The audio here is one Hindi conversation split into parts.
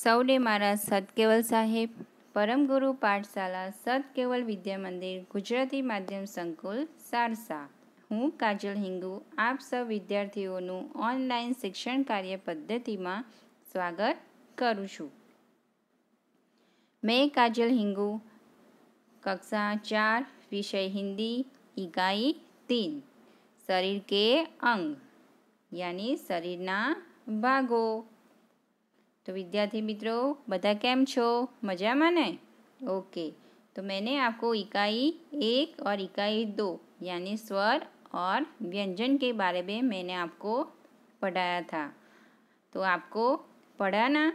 સૌને મારા સતકેવલ સાહેબ પરમગુરુ પાઠશાલા સતકેવલ વિદ્યા મંદિર ગુજરાતી માધ્યમ સંકુલ સારસા હું કાજલ હિંગુ આપ સૌ વિદ્યાર્થીઓનું ઓનલાઈન શિક્ષણ કાર્ય પદ્ધતિમાં સ્વાગત કરું છું મેં કાજલ હિંગુ કક્ષા ચાર વિષય હિન્દી ઇકાઈ તીન શરીર કે અંગ યાની શરીરના ભાગો तो विद्यार्थी मित्रों બધા કેમ છો મજામાં ને ઓકે તો મેને આપકો એકાઈ 1 ઓર એકાઈ 2 યાની સ્વર ઓર વ્યંજન કે બારે મેને આપકો પઢાયા થા તો આપકો પઢાના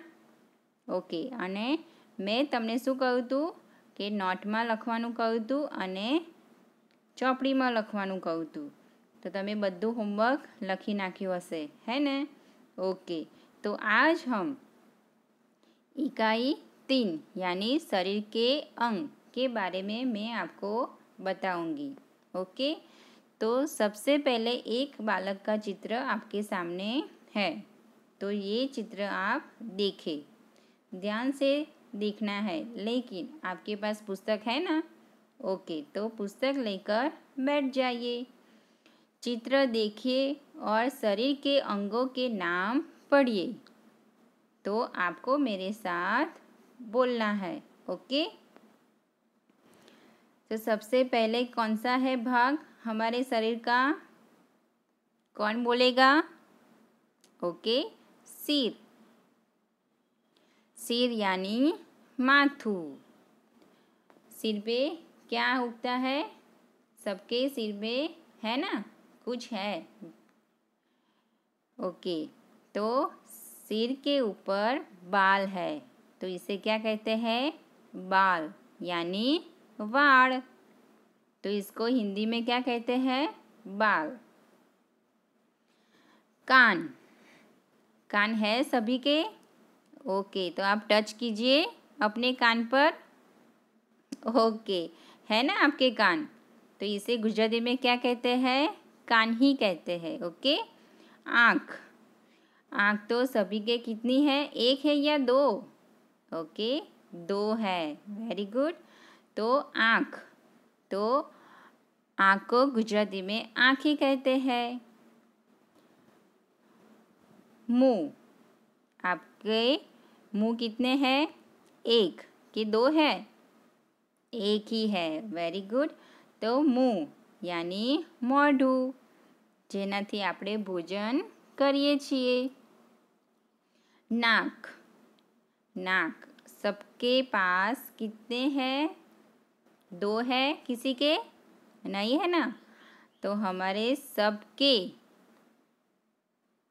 ઓકે અને મે તમને શું કહું તો કે નોટ માં લખવાનું કહું તો અને ચોપડી માં લખવાનું કહું તો તમે બધું હોમવર્ક લખી નાખ્યું હશે હે ને ઓકે તો આજ હમ इकाई तीन यानी शरीर के अंग के बारे में मैं आपको बताऊंगी ओके तो सबसे पहले एक बालक का चित्र आपके सामने है तो ये चित्र आप देखें ध्यान से देखना है लेकिन आपके पास पुस्तक है ना ओके तो पुस्तक लेकर बैठ जाइए चित्र देखिए और शरीर के अंगों के नाम पढ़िए तो आपको मेरे साथ बोलना है ओके तो सबसे पहले कौन सा है भाग हमारे शरीर का कौन बोलेगा ओके सिर सिर यानी माथू सिर पे क्या उगता है सबके सिर पे है ना कुछ है ओके तो सिर के ऊपर बाल है तो इसे क्या कहते हैं बाल यानी वाड़ तो इसको हिंदी में क्या कहते हैं बाल कान कान है सभी के ओके तो आप टच कीजिए अपने कान पर ओके है ना आपके कान तो इसे गुजराती में क्या कहते हैं कान ही कहते हैं ओके आँख आँख तो सभी के कितनी है एक है या दो ओके दो है वेरी गुड तो आँख तो आँख को गुजराती में आँखें कहते हैं मुँह आपके मुँह कितने हैं एक कि दो है एक ही है वेरी गुड तो मुँह यानी मोढ़ू जेना आप भोजन करिए छे नाक नाक सबके पास कितने हैं दो है किसी के नहीं है ना तो हमारे सबके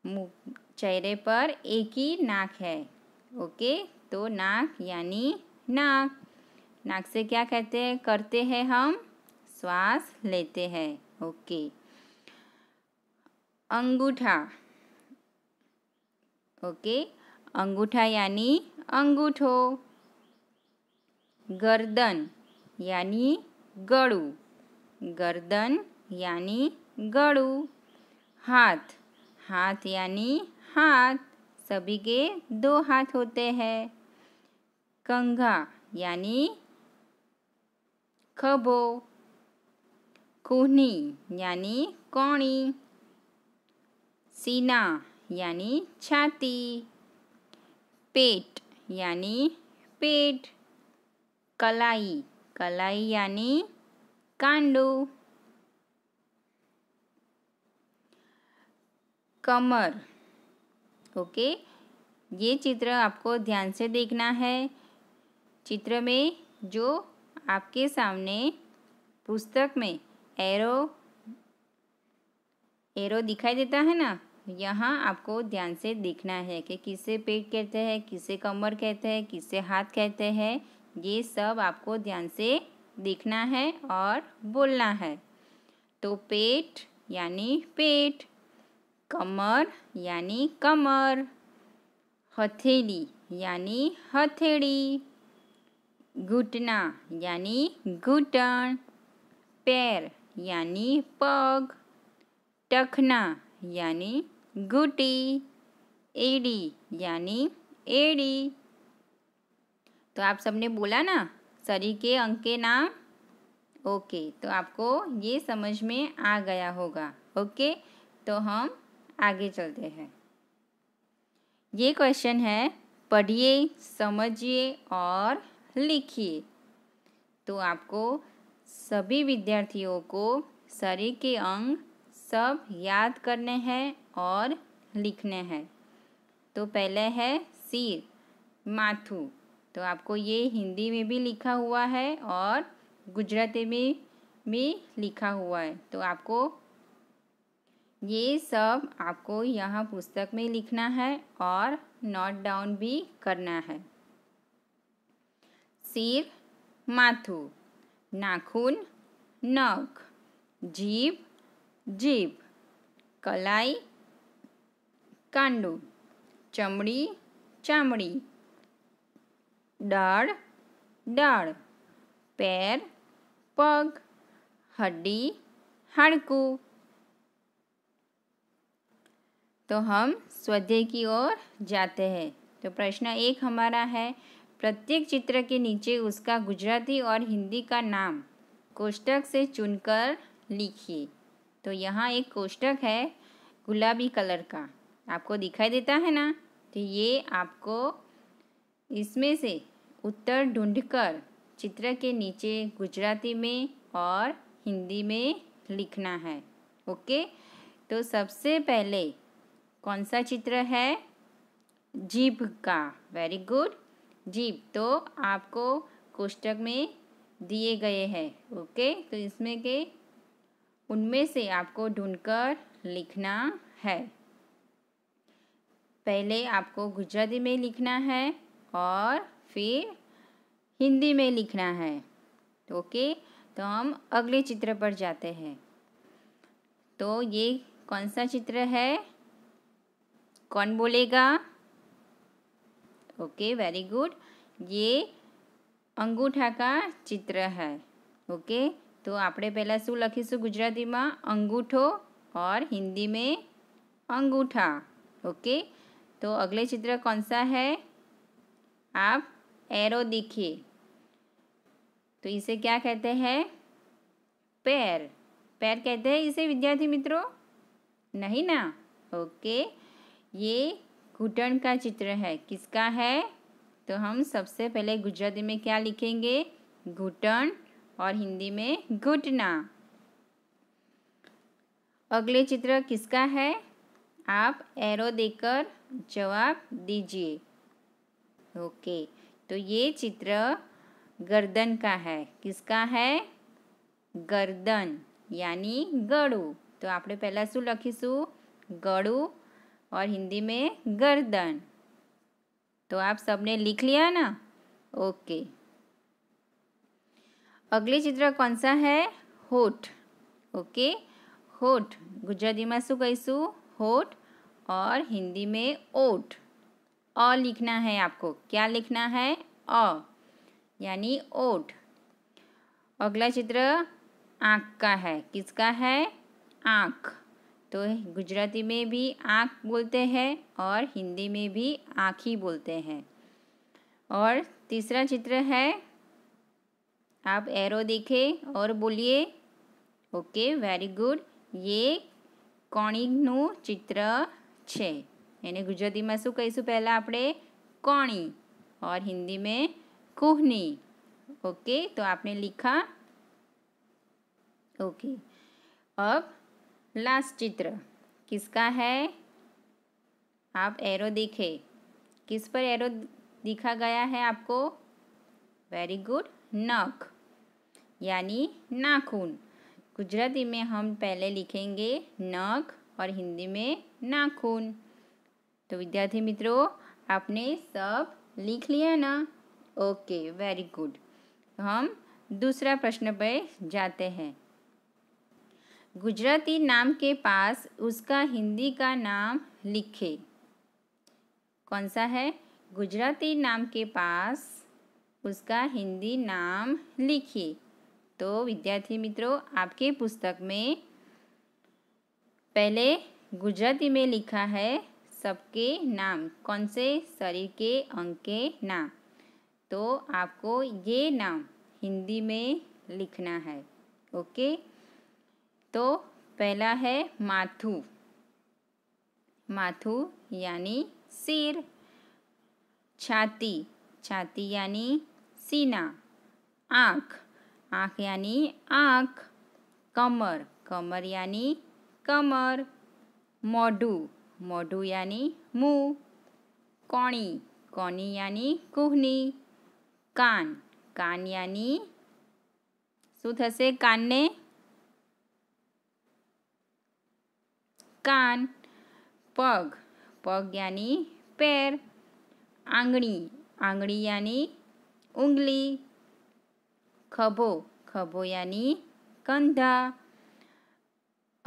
मुँह चेहरे पर एक ही नाक है ओके तो नाक यानी नाक नाक से क्या कहते हैं करते हैं हम श्वास लेते हैं ओके अंगूठा ओके अंगूठा यानी अंगूठो गर्दन यानी गड़ू गर्दन यानी गड़ू हाथ हाथ यानी हाथ सभी के दो हाथ होते हैं कंघा यानी खबो कोहनी यानी कोणी सीना यानी छाती पेट यानी पेट कलाई कलाई यानी कांडू कमर ओके ये चित्र आपको ध्यान से देखना है चित्र में जो आपके सामने पुस्तक में एरो एरो दिखाई देता है ना यहाँ आपको ध्यान से देखना है कि किसे पेट कहते हैं किसे कमर कहते हैं किसे हाथ कहते हैं ये सब आपको ध्यान से देखना है और बोलना है तो पेट यानी पेट कमर यानी कमर हथेली यानी हथेली घुटना यानी घुटन पैर यानी पग टखना यानी गुटी एडी यानी एडी तो आप सबने बोला ना सरी के अंक के नाम ओके तो आपको ये समझ में आ गया होगा ओके तो हम आगे चलते हैं ये क्वेश्चन है पढ़िए समझिए और लिखिए तो आपको सभी विद्यार्थियों को सरी के अंग सब याद करने हैं और लिखने हैं तो पहले है सिर माथू तो आपको ये हिंदी में भी लिखा हुआ है और गुजराती में भी लिखा हुआ है तो आपको ये सब आपको यहाँ पुस्तक में लिखना है और नोट डाउन भी करना है सिर माथू नाखून नख जीभ जीभ कलाई कांडो चमड़ी चामी દાળ દાળ पैर पग हड्डी हाड़कू तो हम स्वाध्याय की ओर जाते हैं तो प्रश्न एक हमारा है प्रत्येक चित्र के नीचे उसका गुजराती और हिंदी का नाम कोष्टक से चुनकर लिखिए तो यहाँ एक कोष्टक है गुलाबी कलर का आपको दिखाई देता है ना तो ये आपको इसमें से उत्तर ढूंढकर चित्र के नीचे गुजराती में और हिंदी में लिखना है ओके तो सबसे पहले कौन सा चित्र है जीप का वेरी गुड जीप तो आपको कोष्टक में दिए गए हैं ओके तो इसमें के उनमें से आपको ढूंढकर लिखना है पहले आपको गुजराती में लिखना है और फिर हिंदी में लिखना है ओके तो हम अगले चित्र पर जाते हैं तो ये कौन सा चित्र है कौन बोलेगा ओके वेरी गुड ये अंगूठा चित्र है ओके तो आप पहला शू પહેલાં गुजराती में अंगूठो और हिंदी में अंगूठा ओके okay? तो अगले चित्र कौन सा है आप एरो देखिए तो इसे क्या कहते हैं पैर पैर कहते हैं इसे विद्यार्थी मित्रों नहीं ना ओके ये घुटन का चित्र है किसका है तो हम सबसे पहले गुजराती में क्या लिखेंगे घुटन और हिंदी में घुटना अगले चित्र किसका है आप एरो देकर जवाब दीजिए ओके तो ये चित्र गर्दन का है किसका है गर्दन यानी गड़ू तो आप पहला शू लखीश गड़ू और हिंदी में गर्दन तो आप सबने लिख लिया ना ओके अगले चित्र कौन सा है होठ ओके होठ गुजराती में शू कही होठ और हिंदी में ओट अ लिखना है आपको क्या लिखना है अ यानी ओट अगला चित्र आँख का है किसका है आँख तो गुजराती में भी आँख बोलते हैं और हिंदी में भी आँख ही बोलते हैं और तीसरा चित्र है आप एरो देखें और बोलिए ओके वेरी गुड ये કોણીનું चित्र ચે એને ગુજરાતીમાં શું કહીશું પહેલા આપણે કોણી અને હિન્દીમાં કોહની ઓકે તો આપણે લખા ઓકે અબ लास्ट चित्र किसका है आप एरो देखिए किस पर एरो देखा गया है आपको वेरी गुड નખ यानी नाखून ગુજરાતી મે ہم پہلے લખेंगे નખ اور હિન્દી મે नाखून तो विद्यार्थी मित्रों आपने सब लिख लिया ना ओके वेरी गुड हम दूसरा प्रश्न पर जाते हैं गुजराती नाम के पास उसका हिंदी का नाम लिखे कौन सा है गुजराती नाम के पास उसका हिंदी नाम लिखिए तो विद्यार्थी मित्रों आपके पुस्तक में पहले गुजराती में लिखा है सबके नाम कौन से शरीर के अंग के नाम तो आपको ये नाम हिंदी में लिखना है ओके तो पहला है माथू माथू यानी सिर छाती छाती यानी सीना आँख आँख यानी आँख कमर कमर यानी कमर मडु मडु यानी मु कणी कणी यानी कुहनी कान कान यानी शू थे कान ने कान पग पग यानी पैर आंगणी आंगणी यानी उंगली खबो खबो यानी कंधा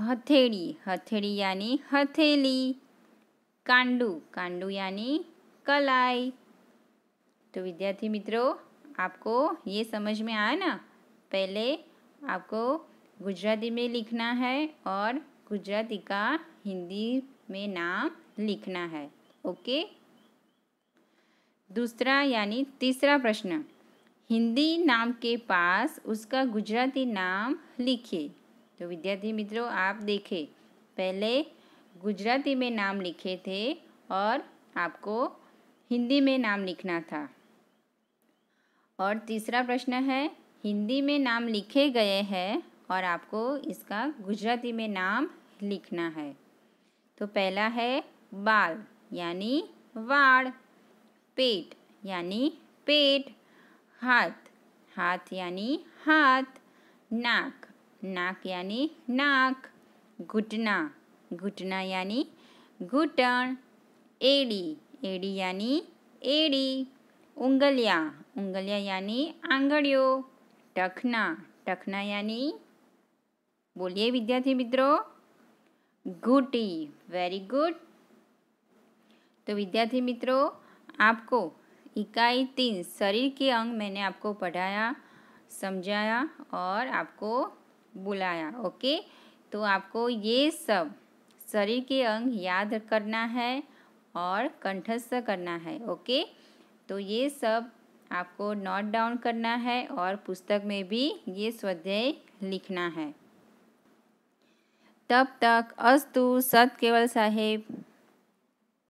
हथेड़ी हथेड़ी यानी हथेली कांडू कांडू यानी कलाई तो विद्यार्थी मित्रों आपको ये समझ में आया ना पहले आपको गुजराती में लिखना है और गुजराती का हिंदी में नाम लिखना है ओके दूसरा यानी तीसरा प्रश्न हिंदी नाम के पास उसका गुजराती नाम लिखिए तो विद्यार्थी मित्रों आप देखें पहले गुजराती में नाम लिखे थे और आपको हिंदी में नाम लिखना था और तीसरा प्रश्न है हिंदी में नाम लिखे गए हैं और आपको इसका गुजराती में नाम लिखना है तो पहला है बाल यानी वाड़ पेट यानी पेट हाथ हाथ यानी हाथ नाक नाक यानी नाक घुटना घुटना यानी घुटन एड़ी एड़ी यानी एड़ी उंगलिया उंगलिया यानी आंगड़ियों टखना टखना यानी बोलिए विद्यार्थी मित्रों गुटी वेरी गुड तो विद्यार्थी मित्रों आपको इकाई तीन शरीर के अंग मैंने आपको पढ़ाया समझाया और आपको बुलाया ओके तो आपको ये सब शरीर के अंग याद करना है और कंठस्थ करना है ओके तो ये सब आपको नोट डाउन करना है और पुस्तक में भी ये स्वाध्याय लिखना है तब तक अस्तु सत केवल साहेब